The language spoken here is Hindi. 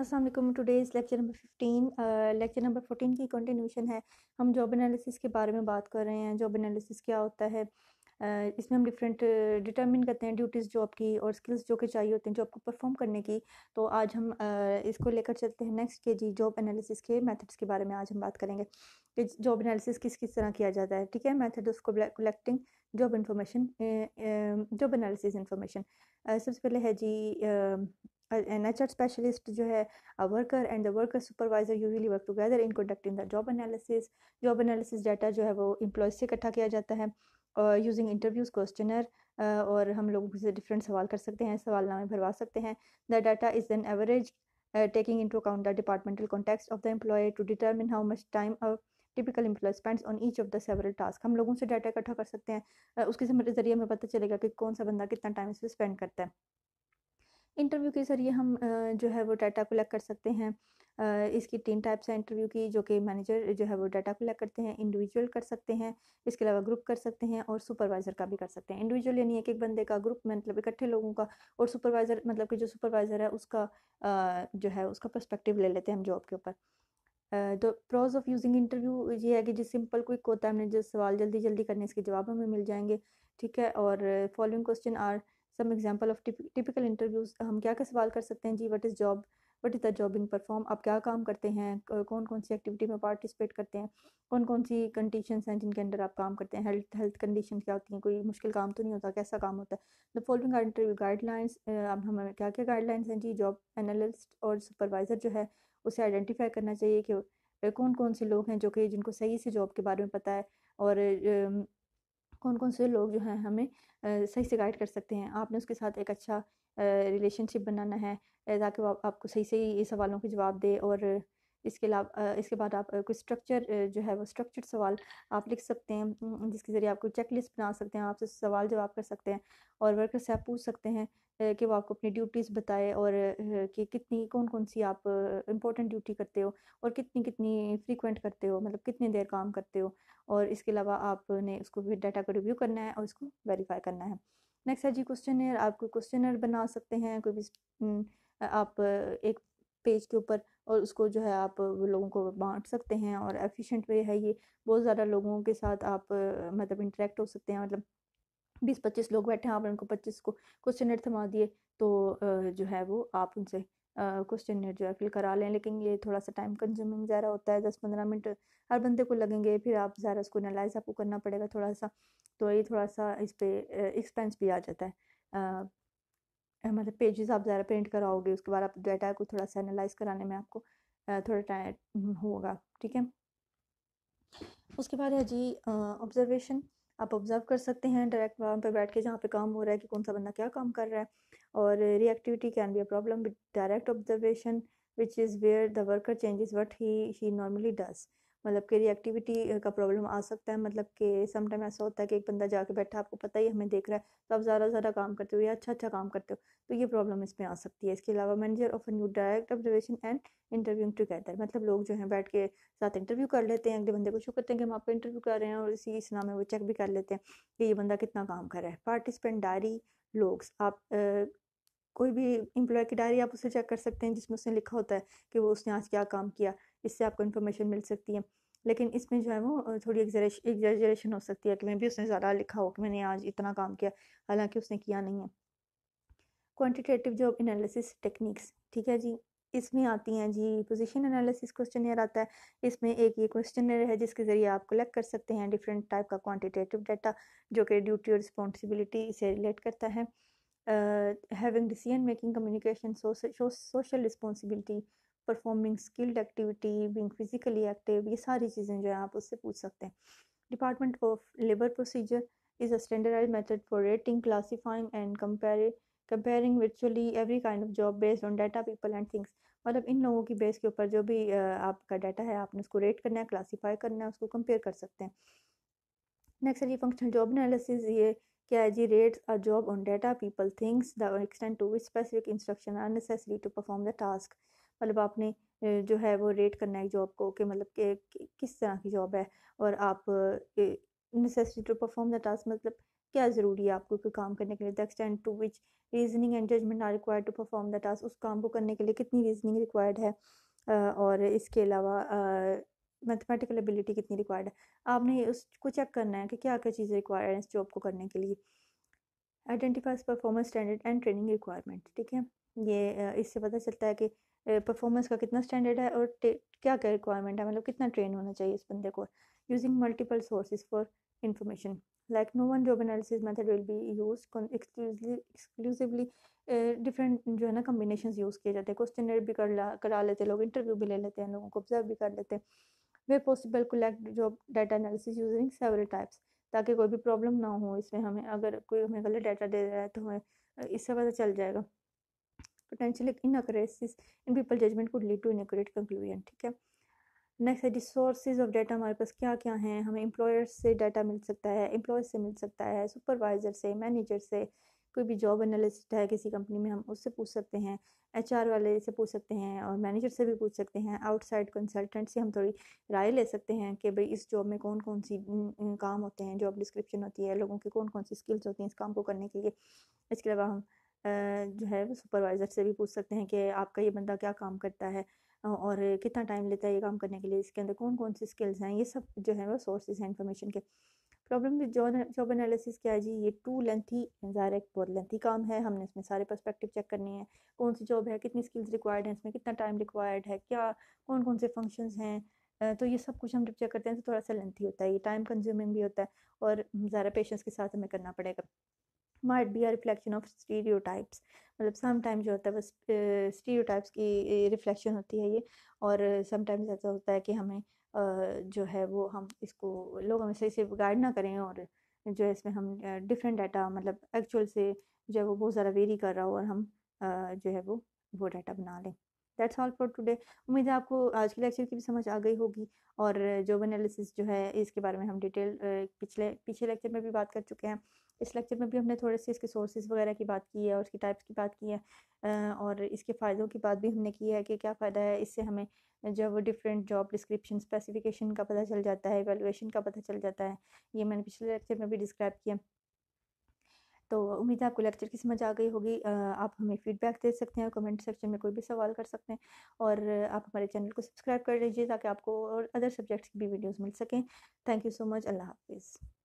असलम वालेकुम today's lecture number fifteen lecture number fourteen की कंटिन्यूशन है हम जॉब एनालिसिस के बारे में बात कर रहे हैं जॉब एनालिसिस क्या होता है uh, इसमें हम डिफरेंट डिटरमिन uh, करते हैं ड्यूटीज़ जॉब की और स्किल्स जो कि चाहिए होते हैं जॉब को परफॉर्म करने की तो आज हम uh, इसको लेकर चलते हैं नेक्स्ट के जी जॉब एनालिसिस के मैथड्स के बारे में आज हम बात करेंगे कि जॉब एनालिसिस किस किस तरह किया जाता है ठीक है मैथड उसको collecting job information job analysis information सबसे पहले है जी uh, an H R specialist जो है worker and the worker supervisor usually work together in conducting the job analysis job analysis data जो है वो इम्प्लॉय से इकट्ठा किया जाता है और यूजिंग इंटरव्यूज क्वेश्चनर और हम लोग से डिफरेंट सवाल कर सकते हैं सवाल नामे भरवा सकते हैं the data is then average taking into account the departmental context of the employee to determine how much time typical employee spends on each of the several task हम लोगों से डाटा इकट्ठा कर सकते हैं उसके जरिए हमें पता चलेगा कि कौन सा बंदा कितना टाइम इसमें स्पेंड करता है इंटरव्यू के ज़रिए हम जो है वो डाटा कलेक्ट कर सकते हैं इसकी तीन टाइप्स हैं इंटरव्यू की जो कि मैनेजर जो है वो डाटा कलेक्ट करते हैं इंडिविजुअल कर सकते हैं इसके अलावा ग्रुप कर सकते हैं और सुपरवाइज़र का भी कर सकते हैं इंडिविजुअल यानी एक एक बंदे का ग्रुप मतलब इकट्ठे लोगों का और सुपरवाइज़र मतलब कि जो सुपरवाइज़र है उसका जो है उसका पर्सपेक्टिव ले लेते हैं हम जॉब के ऊपर तो प्रोज ऑफ यूजिंग इंटरव्यू ये है कि जिस सिंपल क्विक होता है हमने जो सवाल जल्दी जल्दी करने इसके जवाब हमें मिल जाएंगे ठीक है और following question are some example of typical interviews हम क्या क्या सवाल कर सकते हैं जी what is job what is the in perform आप क्या काम करते हैं कौन कौन सी एक्टिविटी में पार्टिसिपेट करते हैं कौन कौन सी कंडीशन हैं जिनके अंदर आप काम करते हैं हेल्थ हेल्थ कंडीशन क्या होती हैं कोई मुश्किल काम तो नहीं होता कैसा काम होता है the following are interview guidelines अब हमें क्या क्या गाइडलाइंस हैं जी जॉब एनालिस्ट और सुपरवाइज़र जो है उसे आइडेंटिफाई करना चाहिए कि कौन कौन से लोग हैं जो कि जिनको सही से जॉब के बारे में पता है और कौन कौन से लोग जो हैं हमें सही से गाइड कर सकते हैं आपने उसके साथ एक अच्छा रिलेशनशिप बनाना है ताकि वो आपको सही सही सवालों के जवाब दे और इसके अलावा इसके बाद आप कोई स्ट्रक्चर जो है वो स्ट्रक्चर्ड सवाल आप लिख सकते हैं जिसके ज़रिए आप कोई चेक लिस्ट बना सकते हैं आपसे सवाल जवाब कर सकते हैं और वर्कर से आप पूछ सकते हैं कि वो आपको अपनी ड्यूटीज़ बताए और कि कितनी कौन कौन सी आप इम्पोर्टेंट ड्यूटी करते हो और कितनी कितनी फ्रीक्वेंट करते हो मतलब कितनी देर काम करते हो और इसके अलावा आपने उसको फिर डाटा को रिव्यू करना है और उसको वेरीफाई करना है नेक्स्ट है जी क्वेश्चन आप कोई क्वेश्चनर बना सकते हैं कोई भी आप एक पेज के ऊपर और उसको जो है आप लोगों को बांट सकते हैं और एफिशिएंट वे है ये बहुत ज़्यादा लोगों के साथ आप मतलब इंटरेक्ट हो सकते हैं मतलब बीस पच्चीस लोग बैठे हैं आप उनको पच्चीस को क्वेश्चन थमा दिए तो जो है वो आप उनसे क्वेश्चन uh, जो है फिल करा लें लेकिन ये थोड़ा सा टाइम कंज्यूमिंग ज़्यादा होता है दस पंद्रह मिनट हर बंदे को लगेंगे फिर आप ज़्यादा उसको एनालाइज आपको करना पड़ेगा थोड़ा सा तो ये थोड़ा सा इस पर एक्सपेंस भी आ जाता है मतलब पेजेस आप ज़्यादा प्रिंट कराओगे उसके बाद आप डाटा को थोड़ा सा एनालाइज कराने में आपको थोड़ा टाइम होगा ठीक है उसके बाद है जी ऑब्जर्वेशन आप ऑब्जर्व कर सकते हैं डायरेक्ट वहाँ पर बैठ के जहाँ पे काम हो रहा है कि कौन सा बंदा क्या काम कर रहा है और reactivity can be a problem with direct observation which is where the worker changes what he she normally does मतलब कि रिएक्टिविटी का प्रॉब्लम आ सकता है मतलब कि समटाइम ऐसा होता है कि एक बंदा जाके बैठा आपको पता ही हमें देख रहा है तो आप ज़्यादा ज़्यादा काम करते हो या अच्छा अच्छा काम करते हो तो ये प्रॉब्लम इसमें आ सकती है इसके अलावा manager of new direct observation and interview together मतलब लोग जो हैं बैठ के साथ इंटरव्यू कर लेते हैं अगले बंदे को शो करते हैं कि हम आपको इंटरव्यू कर रहे हैं और इसी इस नाम में वो चेक भी कर लेते हैं कि ये बंदा कितना काम कर रहा है पार्टिसिपेंट डायरी लोग्स आप कोई भी एम्प्लॉय की डायरी आप उसे चेक कर सकते हैं जिसमें उसने लिखा होता है कि वो उसने आज क्या काम किया इससे आपको इन्फॉर्मेशन मिल सकती है लेकिन इसमें जो है वो थोड़ी एग्जरेशन हो सकती है कि मैं भी उसने ज़्यादा लिखा हो कि मैंने आज इतना काम किया हालांकि उसने किया नहीं है क्वांटिटेटिव जॉब एनालिसिस टेक्निक्स ठीक है जी इसमें आती हैं जी पोजीशन एनालिसिस क्वेश्चन आता है इसमें एक ये क्वेश्चन है जिसके ज़रिए आप कलेक्ट कर सकते हैं डिफरेंट टाइप का क्वांटिटेटिव डाटा जो कि ड्यूटी और रिस्पॉन्सिबिलिटी से रिलेट करता है uh, having decision making communication social, social responsibility performing skilled activity being physically active ये सारी चीज़ें जो है आप उससे पूछ सकते हैं department of labour procedure is a standardise method for rating classifying and compare comparing virtually every kind of job based on data people and things मतलब इन लोगों की बेस के ऊपर जो भी uh, आपका डाटा है आपने उसको रेट करना है क्लासीफाई करना है उसको कंपेयर कर सकते हैं नेक्स्ट ये फंक्शनल जॉब एनालिसिस ये exaggerates a job on data, people thinks the extent to which specific instruction are necessary to perform the task. मतलब आपने जो है वो रेट करना है जॉब को कि मतलब कि किस तरह की जॉब है और आप necessary to perform the task मतलब क्या ज़रूरी है आपको कोई काम करने के लिए the extent to which reasoning and judgement are required to perform the task उस काम को करने के लिए कितनी रीजनिंग रिक्वायर्ड है और इसके अलावा मैथमेटिकल मतलब एबिलिटी कितनी रिक्वायर्ड है आपने उसको चेक करना है कि क्या क्या चीज़ें रिक्वायर्ड हैं इस जॉब को करने के लिए identifies performance standard and training requirement ठीक है ये इससे पता चलता है कि परफॉर्मेंस का कितना स्टैंडर्ड है और क्या क्या रिक्वायरमेंट है मतलब कितना ट्रेन होना चाहिए इस बंदे को using multiple sources for information like no one job analysis method will be use exclusively different जो है ना कम्बिनेशन यूज़ किए जाते हैं क्वेश्चन भी कर ला करा लेते हैं लोग इंटरव्यू भी ले लेते हैं लोगों को ऑब्जर्व भी कर लेते हैं where possible collect job data analysis using several types ताकि कोई भी प्रॉब्लम ना हो इसमें हमें अगर कोई हमें गलत डाटा दे रहा है तो हमें इससे पता चल जाएगा potential inaccuracies in people judgement could lead to in incorrect conclusion ठीक है नेक्स्ट है जी ऑफ डाटा हमारे पास क्या क्या हैं हमें एम्प्लॉयर से डाटा मिल सकता है एम्प्लॉयर से मिल सकता है सुपरवाइज़र से मैनेजर से कोई भी जॉब एनालिस्ट है किसी कंपनी में हम उससे पूछ सकते हैं एच वाले से पूछ सकते हैं और मैनेजर से भी पूछ सकते हैं आउटसाइड कंसल्टेंट से हम थोड़ी राय ले सकते हैं कि भाई इस जॉब में कौन कौन सी काम होते हैं जॉब डिस्क्रिप्शन होती है लोगों की कौन कौन सी स्किल्स होती हैं इस काम को करने के लिए इसके अलावा हम जो है सुपरवाइज़र से भी पूछ सकते हैं कि आपका ये बंदा क्या काम करता है और कितना टाइम लेता है ये काम करने के लिए इसके अंदर कौन कौन सी स्किल्स हैं ये सब जो है वो सोर्सेज हैं इन्फॉर्मेशन के प्रॉब्लम विद जॉब एनालिसिस क्या है जी ये टू लेंथी एक बहुत लेंथी काम है हमने इसमें सारे पर्सपेक्टिव चेक करने हैं कौन सी जॉब है कितनी स्किल्स रिक्वायर्ड हैं इसमें कितना टाइम रिक्वायर्ड है क्या कौन कौन से फंक्शंस हैं तो ये सब कुछ हम जब चेक करते हैं तो थोड़ा सा लेंथी होता है ये टाइम कंज्यूमिंग भी होता है और ज़्यादा पेशेंस के साथ हमें करना पड़ेगा might be are reflection of stereotypes मतलब सम टाइम जो होता है बस स्टीरियो टाइप्स की रिफ्लेक्शन होती है ये और समटाइम्स ऐसा होता है कि हमें जो है वो हम इसको लोग सही इसे गाइड ना करें और जो है इसमें हम डिफरेंट डाटा मतलब एक्चुअल से जो है वो बहुत ज़्यादा वेरी कर रहा हो और हम जो है वो वो डाटा बना लें दैट्स ऑल फॉर टुडे उम्मीद है आपको आज के लेक्चर की भी समझ आ गई होगी और जोब एनालिसिस जो है इसके बारे में हम डिटेल पिछले पिछले लेक्चर में भी बात कर चुके हैं इस लेक्चर में भी हमने थोड़े से इसके सोर्सेज वगैरह की बात की है और इसकी टाइप्स की बात की है और इसके फ़ायदों की बात भी हमने की है कि क्या फ़ायदा है इससे हमें जब डिफरेंट जॉब डिस्क्रिप्शन स्पेसिफिकेशन का पता चल जाता है एवेलुएशन का पता चल जाता है ये मैंने पिछले लेक्चर में भी डिस्क्राइब किया तो उम्मीद है आपको लेक्चर की समझ आ गई होगी आप हमें फीडबैक दे सकते हैं और कमेंट सेक्शन में कोई भी सवाल कर सकते हैं और आप हमारे चैनल को सब्सक्राइब कर लीजिए ताकि आपको और अदर सब्जेक्ट्स की भी वीडियोस मिल सकें थैंक यू सो मच अल्लाह हाफिज़